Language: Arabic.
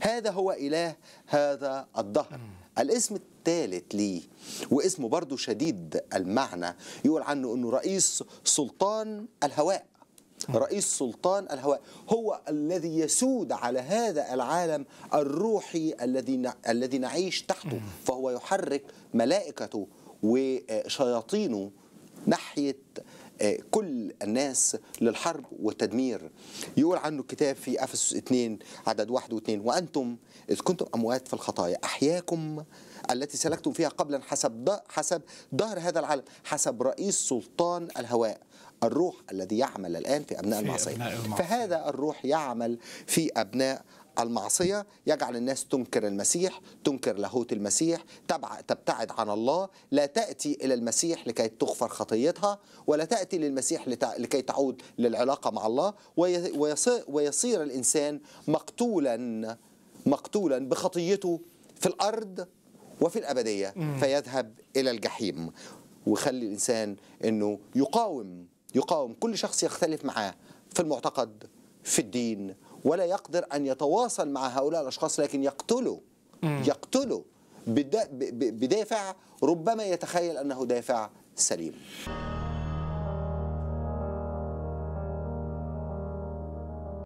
هذا هو إله هذا الدهر الاسم الثالث ليه واسمه برضه شديد المعنى يقول عنه أنه رئيس سلطان الهواء رئيس سلطان الهواء هو الذي يسود على هذا العالم الروحي الذي الذي نعيش تحته فهو يحرك ملائكته وشياطينه ناحيه آه، كل الناس للحرب والتدمير يقول عنه الكتاب في أفسس 2 عدد 1 و2 وأنتم إذ كنتم أموات في الخطايا أحياكم التي سلكتم فيها قبلا حسب حسب ظهر هذا العالم حسب رئيس سلطان الهواء الروح الذي يعمل الآن في أبناء المعصية فهذا الروح يعمل في أبناء المعصية يجعل الناس تنكر المسيح تنكر لاهوت المسيح تبتعد عن الله لا تأتي إلى المسيح لكي تغفر خطيتها ولا تأتي للمسيح لكي تعود للعلاقة مع الله ويصير الإنسان مقتولا مقتولا بخطيته في الأرض وفي الأبدية فيذهب إلى الجحيم وخلي الإنسان أنه يقاوم يقاوم كل شخص يختلف معاه في المعتقد في الدين ولا يقدر أن يتواصل مع هؤلاء الأشخاص لكن يقتلوا يقتله بدافع ربما يتخيل أنه دافع سليم